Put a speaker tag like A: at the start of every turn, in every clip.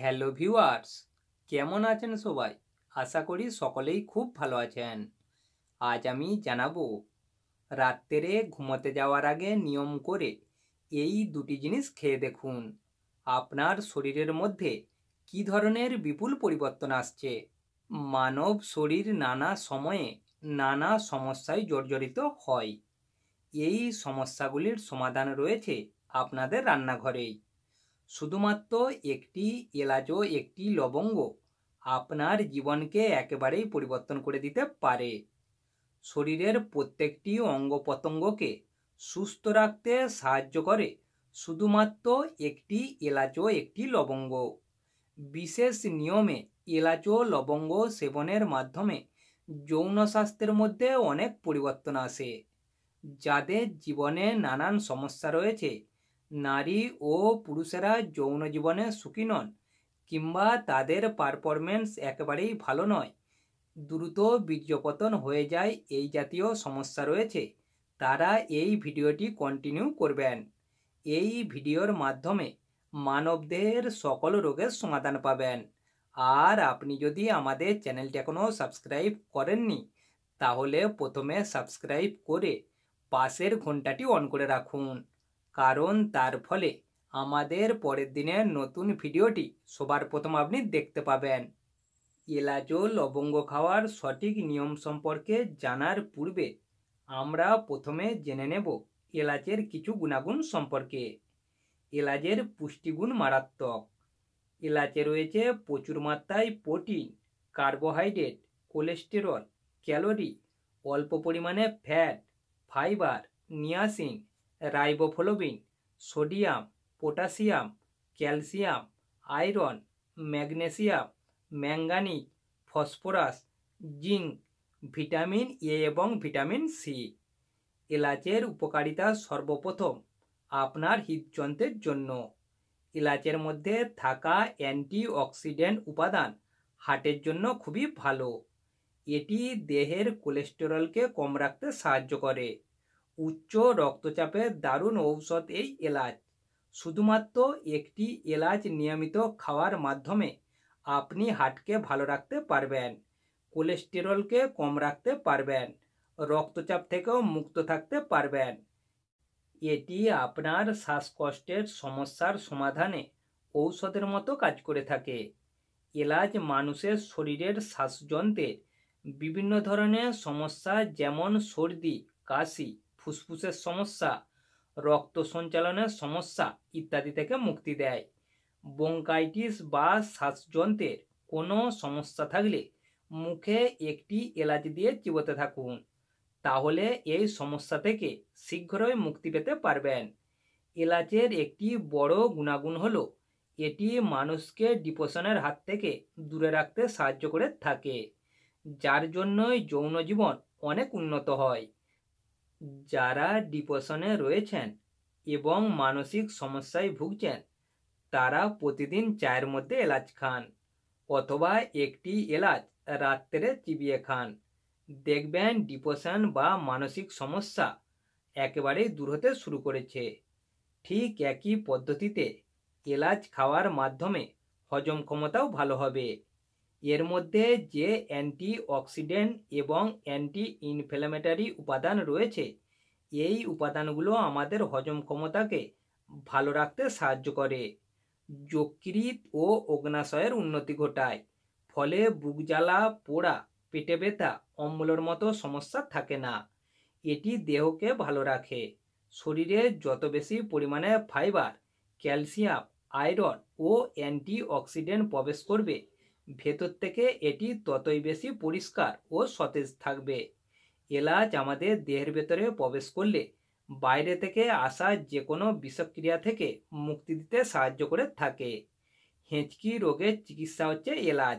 A: hello viewers কেমন আছেন সবাই আশা করি সকলেই খুব ভালো আছেন আজ আমি জানাবো রাত্রে ঘুমোতে যাওয়ার আগে নিয়ম করে এই দুটি জিনিস খেয়ে দেখুন আপনার শরীরের মধ্যে কি ধরনের বিপুল পরিবর্তন আসছে মানব শরীর নানা সময়ে নানা সমস্যায় জর্জরিত হয় এই সমস্যাগুলির সমাধান রয়েছে আপনাদের রান্নাঘরেই শুধুমাত্র একটি এলাচ ও একটি লবঙ্গ আপনার জীবনকে একেবারেই পরিবর্তন করে দিতে পারে শরীরের প্রত্যেকটি অঙ্গ প্রত্যঙ্গকে সুস্থ রাখতে সাহায্য করে শুধুমাত্র একটি এলাচও একটি লবঙ্গ বিশেষ নিয়মে এলাচ ও লবঙ্গ সেবনের মাধ্যমে যৌন স্বাস্থ্যের মধ্যে অনেক পরিবর্তন আসে যাদের জীবনে নানান সমস্যা রয়েছে নারী ও পুরুষেরা যৌন জীবনে সুখী নন কিংবা তাদের পারফরমেন্স একেবারেই ভালো নয় দ্রুত বীর্যপতন হয়ে যায় এই জাতীয় সমস্যা রয়েছে তারা এই ভিডিওটি কন্টিনিউ করবেন এই ভিডিওর মাধ্যমে মানবদেহের সকল রোগের সমাধান পাবেন আর আপনি যদি আমাদের চ্যানেলটি এখনও সাবস্ক্রাইব করেননি তাহলে প্রথমে সাবস্ক্রাইব করে পাশের ঘন্টাটি অন করে রাখুন কারণ তার ফলে আমাদের পরের দিনের নতুন ভিডিওটি সবার প্রথম আপনি দেখতে পাবেন এলাচও লবঙ্গ খাওয়ার সঠিক নিয়ম সম্পর্কে জানার পূর্বে আমরা প্রথমে জেনে নেব এলাচের কিছু গুণাগুণ সম্পর্কে এলাচের পুষ্টিগুণ মারাত্মক এলাচে রয়েছে প্রচুর মাত্রায় প্রোটিন কার্বোহাইড্রেট কোলেস্টেরল ক্যালোরি অল্প পরিমাণে fibre fibre niacin riboflavin sodium potassium calcium iron magnesium manganese phosphorus zinc vitamin A এবং ভিটামিন সি এলাচের উপকারিতা সর্বপ্রথম আপনার হৃদযন্ত্রের জন্য এলাচের মধ্যে থাকা অ্যান্টিঅক্সিডেন্ট উপাদান হার্টের জন্য খুবই ভালো এটি দেহের কোলেস্টেরলকে কম রাখতে সাহায্য করে উচ্চ রক্তচাপের দারুণ ঔষধ এই এলাচ শুধুমাত্র একটি এলাচ নিয়মিত খাওয়ার মাধ্যমে আপনি হার্টকে ভালো রাখতে পারবেন কোলেস্টেরলকে কম রাখতে পারবেন রক্তচাপ থেকেও মুক্ত থাকতে পারবেন এটি আপনার শ্বাসকষ্টের সমস্যার সমাধানে ঔষধের মতো কাজ করে থাকে এলাচ মানুষের শরীরের শ্বাসযন্ত্রের বিভিন্ন ধরনের সমস্যা যেমন সর্দি কাশি ফুসফুসের সমস্যা রক্ত সঞ্চালনের সমস্যা ইত্যাদি থেকে মুক্তি দেয় বঙ্কাইটিস বা শ্বাসযন্ত্রের কোনো সমস্যা থাকলে মুখে একটি এলাচ দিয়ে চিবোতে থাকুন তাহলে এই সমস্যা থেকে শীঘ্রই মুক্তি পেতে পারবেন এলাচের একটি বড় গুণাগুণ হলো এটি মানুষকে ডিপ্রেশনের হাত থেকে দূরে রাখতে সাহায্য করে থাকে যার জন্যই যৌন জীবন অনেক উন্নত হয় যারা ডিপ্রেশনে রয়েছেন এবং মানসিক সমস্যায় ভুগছেন তারা প্রতিদিন চায়ের মধ্যে এলাচ খান অথবা একটি এলাচ রাত্রে চিবিয়ে খান দেখবেন ডিপ্রেশন বা মানসিক সমস্যা একেবারেই দূর হতে শুরু করেছে ঠিক একই পদ্ধতিতে এলাচ খাওয়ার মাধ্যমে হজম ক্ষমতাও ভালো হবে এর মধ্যে যে অ্যান্টি অক্সিডেন্ট এবং অ্যান্টি ইনফ্লামেটারি উপাদান রয়েছে এই উপাদানগুলো আমাদের হজম ক্ষমতাকে ভালো রাখতে সাহায্য করে যকৃত ও অগ্নাশয়ের উন্নতি ঘটায় ফলে বুক জ্বালা পোড়া পেটে ব্যথা অম্লর মতো সমস্যা থাকে না এটি দেহকে ভালো রাখে শরীরে যত বেশি পরিমাণে ফাইবার ক্যালসিয়াম আয়রন ও অ্যান্টিঅক্সিডেন্ট প্রবেশ করবে ভেতর থেকে এটি ততই বেশি পরিষ্কার ও সতেজ থাকবে এলাচ আমাদের দেহের ভেতরে প্রবেশ করলে বাইরে থেকে আসা যে কোনো বিষক্রিয়া থেকে মুক্তি দিতে সাহায্য করে থাকে হেঁচকি রোগের চিকিৎসা হচ্ছে এলাচ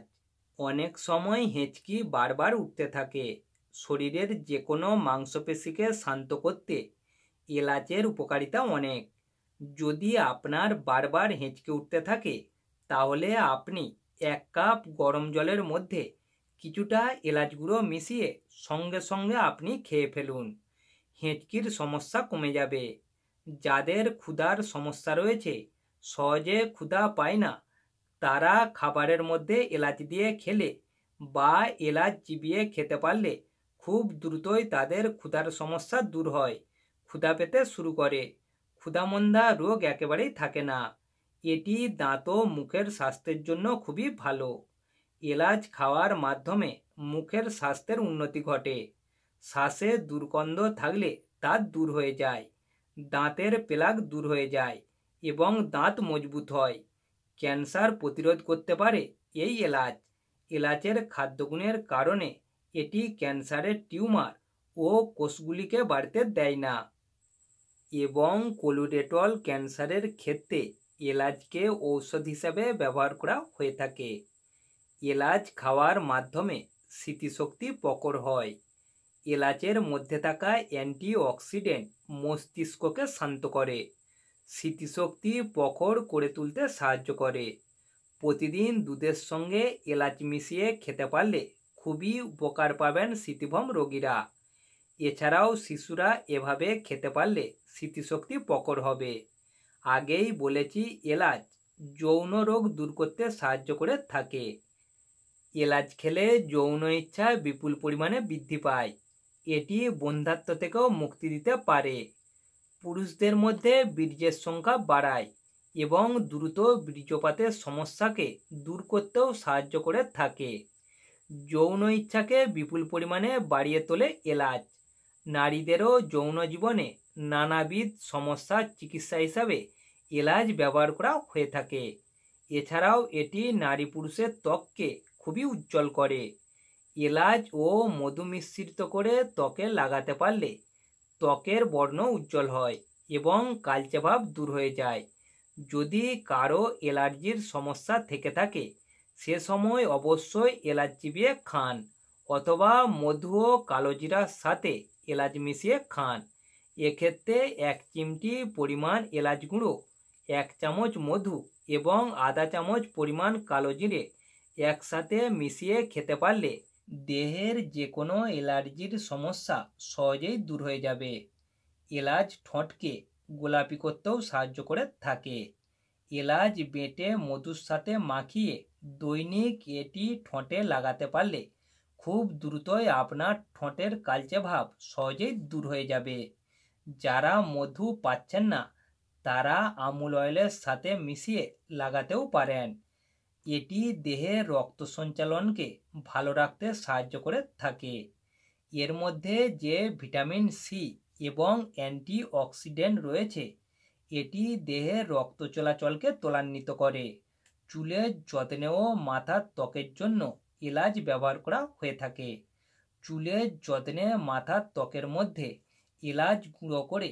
A: অনেক সময় হেঁচকি বারবার উঠতে থাকে শরীরের যে কোনো মাংসপেশিকে শান্ত করতে এলাচের উপকারিতা অনেক যদি আপনার বারবার হেঁচকে উঠতে থাকে তাহলে আপনি এক কাপ গরম জলের মধ্যে কিছুটা এলাচ গুঁড়ো মিশিয়ে সঙ্গে সঙ্গে আপনি খেয়ে ফেলুন হেঁচকির সমস্যা কমে যাবে যাদের ক্ষুধার সমস্যা রয়েছে সহজে ক্ষুধা পায় না তারা খাবারের মধ্যে এলাচ দিয়ে খেলে বা এলাচ চিবিয়ে খেতে পারলে খুব দ্রুতই তাদের ক্ষুধার সমস্যা দূর হয় ক্ষুধা পেতে শুরু করে ক্ষুধামন্দা রোগ একেবারেই থাকে না এটি দাঁত ও মুখের স্বাস্থ্যের জন্য খুবই ভালো এলাচ খাওয়ার মাধ্যমে মুখের স্বাস্থ্যের উন্নতি ঘটে শ্বাসে দুর্গন্ধ থাকলে তা দূর হয়ে যায় দাঁতের প্লাগ দূর হয়ে যায় এবং দাঁত মজবুত হয় ক্যান্সার প্রতিরোধ করতে পারে এই এলাচ এলাচের খাদ্যগুণের কারণে এটি ক্যান্সারের টিউমার ও কোষগুলিকে বাড়তে দেয় না এবং কোলোরেটল ক্যান্সারের ক্ষেত্রে এলাচকে ঔষধ হিসাবে ব্যবহার করা হয়ে থাকে এলাচ খাওয়ার মাধ্যমে স্মৃতিশক্তি প্রকর হয় এলাচের মধ্যে থাকা অ্যান্টিঅক্সিডেন্ট মস্তিষ্ককে শান্ত করে স্মৃতিশক্তি প্রখর করে তুলতে সাহায্য করে প্রতিদিন দুধের সঙ্গে এলাচ মিশিয়ে খেতে পারলে খুবই উপকার পাবেন স্মৃতিভম রোগীরা এছাড়াও শিশুরা এভাবে খেতে পারলে স্মৃতিশক্তি প্রকর হবে আগেই বলেছি এলাচ যৌন রোগ দূর করতে সাহায্য করে থাকে এলাচ খেলে যৌন ইচ্ছা বিপুল পরিমাণে বৃদ্ধি পায় এটি বন্ধাত্ম থেকেও মুক্তি দিতে পারে পুরুষদের মধ্যে বীর্যের সংখ্যা বাড়ায় এবং দ্রুত বীর্যপাতের সমস্যাকে দূর করতেও সাহায্য করে থাকে যৌন ইচ্ছাকে বিপুল পরিমাণে বাড়িয়ে তোলে এলাচ নারীদেরও যৌন জীবনে নানাবিধ সমস্যার চিকিৎসা হিসাবে এলাজ ব্যবহার করা হয়ে থাকে এছাড়াও এটি নারী পুরুষের ত্বককে খুবই উজ্জ্বল করে এলাচ ও মধু মিশ্রিত করে ত্বকে লাগাতে পারলে ত্বকের বর্ণ উজ্জ্বল হয় এবং কালচেভাব দূর হয়ে যায় যদি কারো এলার্জির সমস্যা থেকে থাকে সে সময় অবশ্যই এলাচ চিবিয়ে খান অথবা মধু ও কালোজিরার সাথে এলাচ মিশিয়ে খান এক্ষেত্রে এক চিমটি পরিমাণ এলাচ গুঁড়ো এক চামচ মধু এবং আধা চামচ পরিমাণ কালো জিরে একসাথে মিশিয়ে খেতে পারলে দেহের যে কোনো অ্যালার্জির সমস্যা সহজেই দূর হয়ে যাবে এলাচ ঠোঁটকে গোলাপি করতেও সাহায্য করে থাকে এলাচ বেটে মধুর সাথে মাখিয়ে দৈনিক এটি ঠোঁটে লাগাতে পারলে খুব দ্রুতই আপনার ঠোঁটের কালচে ভাব সহজেই দূর হয়ে যাবে যারা মধু পাচ্ছেন না তারা আমুল অয়েলের সাথে মিশিয়ে লাগাতেও পারেন এটি দেহে রক্ত সঞ্চালনকে ভালো রাখতে সাহায্য করে থাকে এর মধ্যে যে ভিটামিন সি এবং অ্যান্টিঅক্সিডেন্ট রয়েছে এটি দেহে রক্ত চলাচলকে তোলান্বিত করে চুলের যত্নেও মাথার ত্বকের জন্য এলাচ ব্যবহার করা হয়ে থাকে চুলের যত্নে মাথার ত্বকের মধ্যে এলাচ গুঁড়ো করে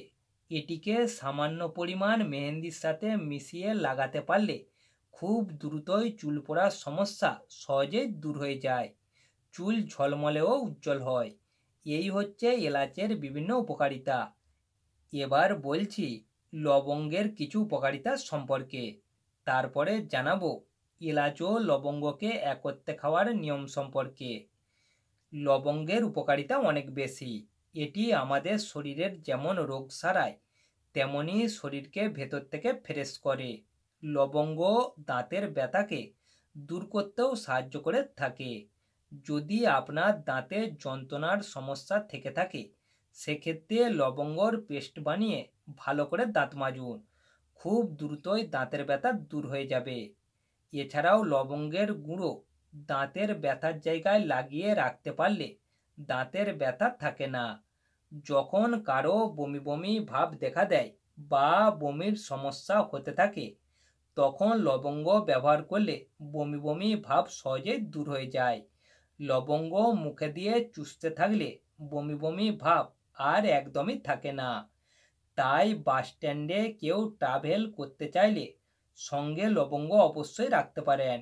A: এটিকে সামান্য পরিমাণ মেহেন্দির সাথে মিশিয়ে লাগাতে পারলে খুব দ্রুতই চুল পড়ার সমস্যা সহজেই দূর হয়ে যায় চুল ঝলমলেও উজ্জ্বল হয় এই হচ্ছে এলাচের বিভিন্ন উপকারিতা এবার বলছি লবঙ্গের কিছু উপকারিতা সম্পর্কে তারপরে জানাবো এলাচ ও লবঙ্গকে একত্রে খাওয়ার নিয়ম সম্পর্কে লবঙ্গের উপকারিতা অনেক বেশি এটি আমাদের শরীরের যেমন রোগ সারায় তেমনি শরীরকে ভেতর থেকে ফ্রেশ করে লবঙ্গ দাঁতের ব্যথাকে দূর করতেও সাহায্য করে থাকে যদি আপনার দাঁতে যন্ত্রণার সমস্যা থেকে থাকে সেক্ষেত্রে লবঙ্গর পেস্ট বানিয়ে ভালো করে দাঁত মাজুন খুব দ্রুতই দাঁতের ব্যথা দূর হয়ে যাবে এছাড়াও লবঙ্গের গুঁড়ো দাঁতের ব্যথার জায়গায় লাগিয়ে রাখতে পারলে দাঁতের ব্যথা থাকে না যখন কারো বমি বমি ভাব দেখা দেয় বা বমির সমস্যা হতে থাকে তখন লবঙ্গ ব্যবহার করলে বমি বমি ভাব সহজে দূর হয়ে যায় লবঙ্গ মুখে দিয়ে চুষতে থাকলে বমি বমি ভাব আর একদমই থাকে না তাই বাস স্ট্যান্ডে কেউ ট্রাভেল করতে চাইলে সঙ্গে লবঙ্গ অবশ্যই রাখতে পারেন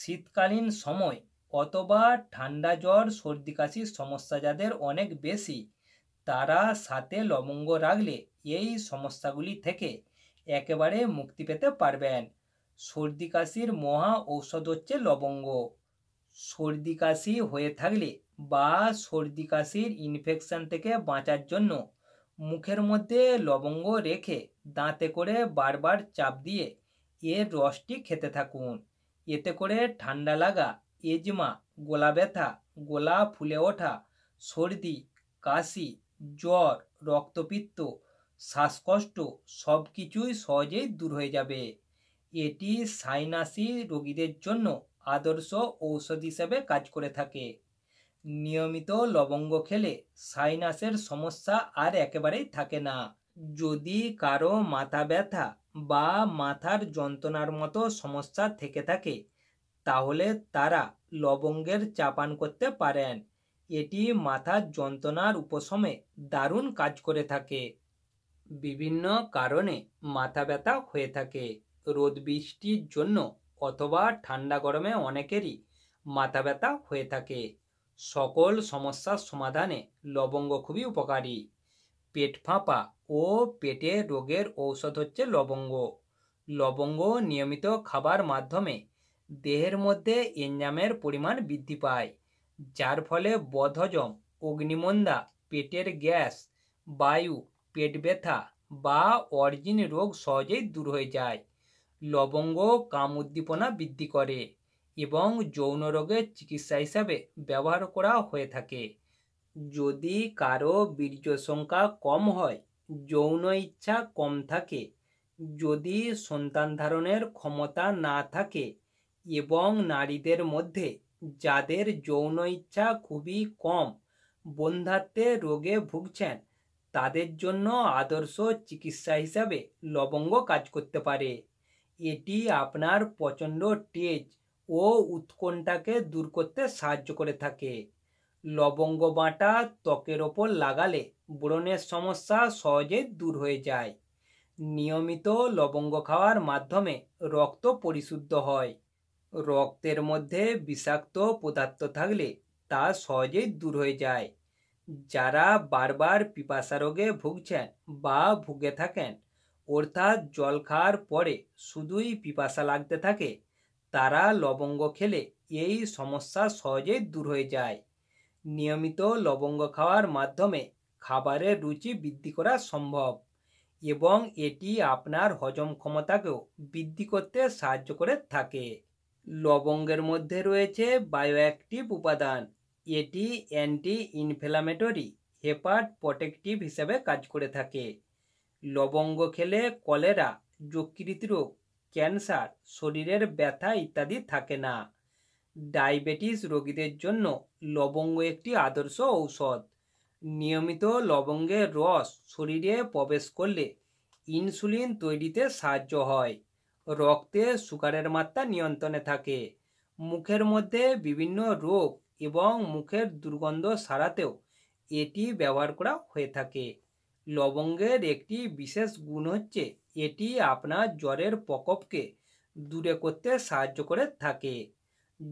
A: শীতকালীন সময় অথবা ঠান্ডা জ্বর সর্দি কাশির সমস্যা যাদের অনেক বেশি তারা সাথে লবঙ্গ রাখলে এই সমস্যাগুলি থেকে একেবারে মুক্তি পেতে পারবেন সর্দি কাশির মহা ঔষধ হচ্ছে লবঙ্গ সর্দি কাশি হয়ে থাকলে বা সর্দি কাশির ইনফেকশান থেকে বাঁচার জন্য মুখের মধ্যে লবঙ্গ রেখে দাঁতে করে বারবার চাপ দিয়ে এর রসটি খেতে থাকুন এতে করে ঠান্ডা লাগা এজমা গলা ব্যথা গলা ফুলে ওঠা সর্দি কাশি জ্বর রক্তপিত্ত শ্বাসকষ্ট সব কিছুই সহজেই দূর হয়ে যাবে এটি সাইনাসি রোগীদের জন্য আদর্শ ঔষধ হিসেবে কাজ করে থাকে নিয়মিত লবঙ্গ খেলে সাইনাসের সমস্যা আর একেবারেই থাকে না যদি কারো মাথা ব্যথা বা মাথার যন্ত্রণার মতো সমস্যা থেকে থাকে তাহলে তারা লবঙ্গের চাপান করতে পারেন এটি মাথার যন্ত্রণার উপশমে দারুণ কাজ করে থাকে বিভিন্ন কারণে মাথা ব্যথা হয়ে থাকে রোদ বৃষ্টির জন্য অথবা ঠান্ডা গরমে অনেকেরই মাথা ব্যথা হয়ে থাকে সকল সমস্যার সমাধানে লবঙ্গ খুবই উপকারী পেট ফাঁপা ও পেটে রোগের ঔষধ হচ্ছে লবঙ্গ লবঙ্গ নিয়মিত খাবার মাধ্যমে দেহের মধ্যে এনজামের পরিমাণ বৃদ্ধি পায় যার ফলে বদহজম অগ্নিমন্দা পেটের গ্যাস বায়ু পেট ব্যথা বা অরজিন রোগ সহজেই দূর হয়ে যায় লবঙ্গ কাম উদ্দীপনা বৃদ্ধি করে এবং যৌন রোগের চিকিৎসা হিসাবে ব্যবহার করা হয়ে থাকে যদি কারো বীর্য সংখ্যা কম হয় যৌন ইচ্ছা কম থাকে যদি সন্তান ধারণের ক্ষমতা না থাকে এবং নারীদের মধ্যে যাদের যৌন ইচ্ছা খুবই কম বন্ধাত্বে রোগে ভুগছেন তাদের জন্য আদর্শ চিকিৎসা হিসাবে লবঙ্গ কাজ করতে পারে এটি আপনার প্রচণ্ড টেজ ও উৎকণ্ঠাকে দূর করতে সাহায্য করে থাকে লবঙ্গ বাঁটা ত্বকের ওপর লাগালে ব্রণের সমস্যা সহজে দূর হয়ে যায় নিয়মিত লবঙ্গ খাওয়ার মাধ্যমে রক্ত পরিশুদ্ধ হয় রক্তের মধ্যে বিষাক্ত পদার্থ থাকলে তা সহজেই দূর হয়ে যায় যারা বারবার পিপাসা রোগে ভুগছেন বা ভুগে থাকেন অর্থাৎ জল খাওয়ার পরে শুধুই পিপাসা লাগতে থাকে তারা লবঙ্গ খেলে এই সমস্যা সহজেই দূর হয়ে যায় নিয়মিত লবঙ্গ খাওয়ার মাধ্যমে খাবারের রুচি বৃদ্ধি করা সম্ভব এবং এটি আপনার হজম ক্ষমতাকেও বৃদ্ধি করতে সাহায্য করে থাকে লবঙ্গের মধ্যে রয়েছে বায়োঅ্যাক্টিভ উপাদান এটি অ্যান্টি ইনফ্লামেটরি হেপাট প্রোটেকটিভ হিসেবে কাজ করে থাকে লবঙ্গ খেলে কলেরা যকৃত রোগ ক্যান্সার শরীরের ব্যথা ইত্যাদি থাকে না ডায়াবেটিস রোগীদের জন্য লবঙ্গ একটি আদর্শ ঔষধ নিয়মিত লবঙ্গের রস শরীরে প্রবেশ করলে ইনসুলিন তৈরিতে সাহায্য হয় রক্তে সুগারের মাত্রা নিয়ন্ত্রণে থাকে মুখের মধ্যে বিভিন্ন রোগ এবং মুখের দুর্গন্ধ সারাতেও এটি ব্যবহার করা হয়ে থাকে লবঙ্গের একটি বিশেষ গুণ হচ্ছে এটি আপনার জ্বরের প্রকোপকে দূরে করতে সাহায্য করে থাকে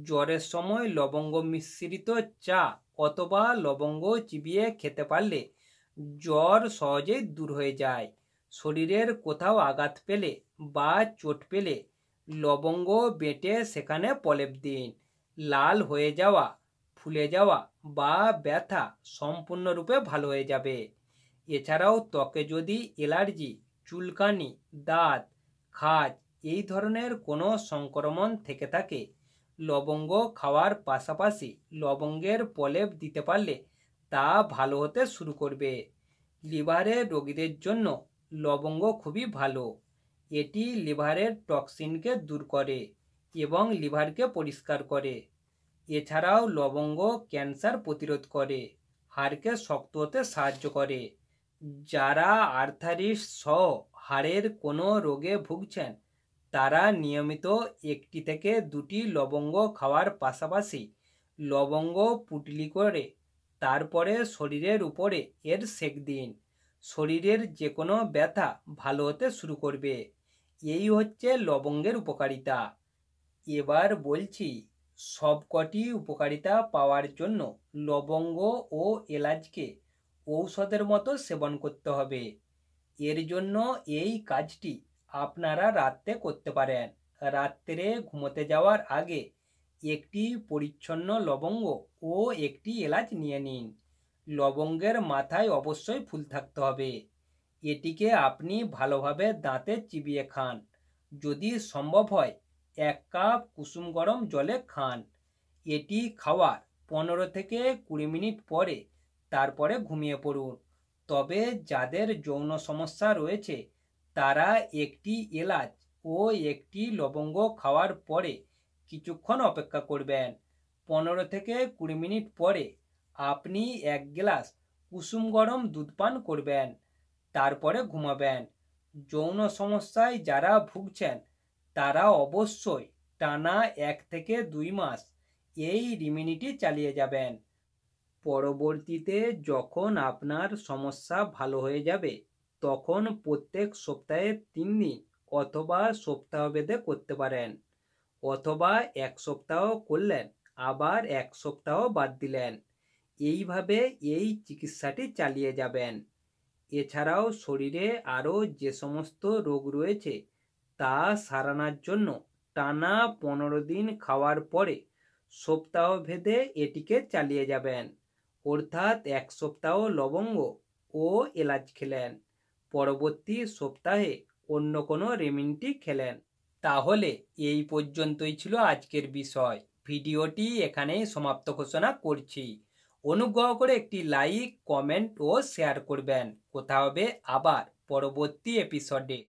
A: জ্বরের সময় লবঙ্গ মিশ্রিত চা অথবা লবঙ্গ চিবিয়ে খেতে পারলে জ্বর সহজেই দূর হয়ে যায় শরীরের কোথাও আঘাত পেলে বা চোট পেলে লবঙ্গ বেটে সেখানে প্রলেপ দিন লাল হয়ে যাওয়া ফুলে যাওয়া বা ব্যথা সম্পূর্ণরূপে ভালো হয়ে যাবে এছাড়াও ত্বকে যদি অ্যালার্জি চুলকানি দাঁত খাজ এই ধরনের কোনো সংক্রমণ থেকে থাকে লবঙ্গ খাওয়ার পাশাপাশি লবঙ্গের প্রলেপ দিতে পারলে তা ভালো হতে শুরু করবে লিভারের রোগীদের জন্য লবঙ্গ খুবই ভালো এটি লিভারের টক্সিনকে দূর করে এবং লিভারকে পরিষ্কার করে এছাড়াও লবঙ্গ ক্যান্সার প্রতিরোধ করে হাড়কে শক্ত হতে সাহায্য করে যারা আর্থারিস সহ হাড়ের কোনো রোগে ভুগছেন তারা নিয়মিত একটি থেকে দুটি লবঙ্গ খাওয়ার পাশাপাশি লবঙ্গ পুটলি করে তারপরে শরীরের উপরে এর সেক দিন শরীরের যে কোনো ব্যথা ভালো হতে শুরু করবে এই হচ্ছে লবঙ্গের উপকারিতা এবার বলছি সবকটি উপকারিতা পাওয়ার জন্য লবঙ্গ ও এলাচকে ঔষধের মতো সেবন করতে হবে এর জন্য এই কাজটি আপনারা রাত্রে করতে পারেন রাত্রে ঘুমোতে যাওয়ার আগে একটি পরিচ্ছন্ন লবঙ্গ ও একটি এলাচ নিয়ে নিন লবঙ্গের মাথায় অবশ্যই ফুল থাকতে হবে এটিকে আপনি ভালোভাবে দাঁতে চিবিয়ে খান যদি সম্ভব হয় এক কাপ কুসুম গরম জলে খান এটি খাওয়ার পনেরো থেকে কুড়ি মিনিট পরে তারপরে ঘুমিয়ে পড়ুন তবে যাদের যৌন সমস্যা রয়েছে তারা একটি এলাচ ও একটি লবঙ্গ খাওয়ার পরে কিছুক্ষণ অপেক্ষা করবেন পনেরো থেকে কুড়ি মিনিট পরে আপনি এক গ্লাস কুসুম গরম দুধ পান করবেন তারপরে ঘুমাবেন যৌন সমস্যায় যারা ভুগছেন তারা অবশ্যই টানা এক থেকে দুই মাস এই রিমিনিটি চালিয়ে যাবেন পরবর্তীতে যখন আপনার সমস্যা ভালো হয়ে যাবে তখন প্রত্যেক সপ্তাহে তিন দিন অথবা সপ্তাহভেদে করতে পারেন অথবা এক সপ্তাহ করলেন আবার এক সপ্তাহ বাদ দিলেন এইভাবে এই চিকিৎসাটি চালিয়ে যাবেন এছাড়াও শরীরে আরও যে সমস্ত রোগ রয়েছে তা সারানোর জন্য টানা পনেরো দিন খাওয়ার পরে সপ্তাহ ভেদে এটিকে চালিয়ে যাবেন অর্থাৎ এক সপ্তাহ লবঙ্গ ও এলাচ খেলেন পরবর্তী সপ্তাহে অন্য কোনো রেমিনটি খেলেন তাহলে এই পর্যন্তই ছিল আজকের বিষয় ভিডিওটি এখানেই সমাপ্ত ঘোষণা করছি অনুগ্রহ করে একটি লাইক কমেন্ট ও শেয়ার করবেন কোথা হবে আবার পরবর্তী এপিসোডে